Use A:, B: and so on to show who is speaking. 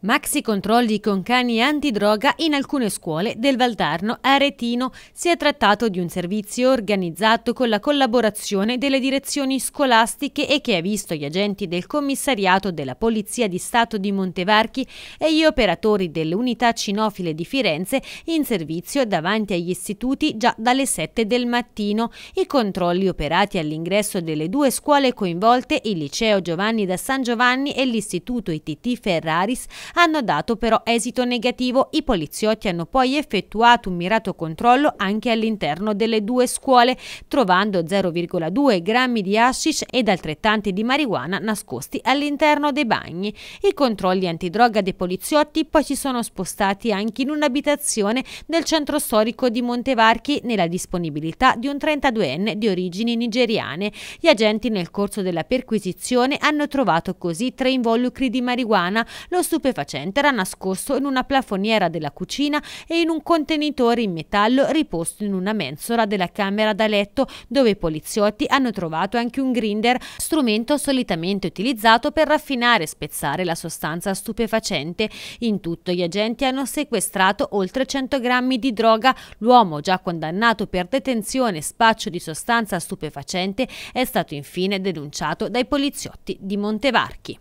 A: Maxi controlli con cani antidroga in alcune scuole del Valdarno Aretino. Si è trattato di un servizio organizzato con la collaborazione delle direzioni scolastiche e che ha visto gli agenti del commissariato della Polizia di Stato di Montevarchi e gli operatori delle unità cinofile di Firenze in servizio davanti agli istituti già dalle 7 del mattino. I controlli operati all'ingresso delle due scuole coinvolte, il liceo Giovanni da San Giovanni e l'istituto ITT Ferraris, hanno dato però esito negativo. I poliziotti hanno poi effettuato un mirato controllo anche all'interno delle due scuole, trovando 0,2 grammi di hashish ed altrettanti di marijuana nascosti all'interno dei bagni. I controlli antidroga dei poliziotti poi si sono spostati anche in un'abitazione del centro storico di Montevarchi nella disponibilità di un 32enne di origini nigeriane. Gli agenti nel corso della perquisizione hanno trovato così tre involucri di marijuana, lo stupefacente stupefacente era nascosto in una plafoniera della cucina e in un contenitore in metallo riposto in una mensola della camera da letto dove i poliziotti hanno trovato anche un grinder, strumento solitamente utilizzato per raffinare e spezzare la sostanza stupefacente. In tutto gli agenti hanno sequestrato oltre 100 grammi di droga. L'uomo già condannato per detenzione e spaccio di sostanza stupefacente è stato infine denunciato dai poliziotti di Montevarchi.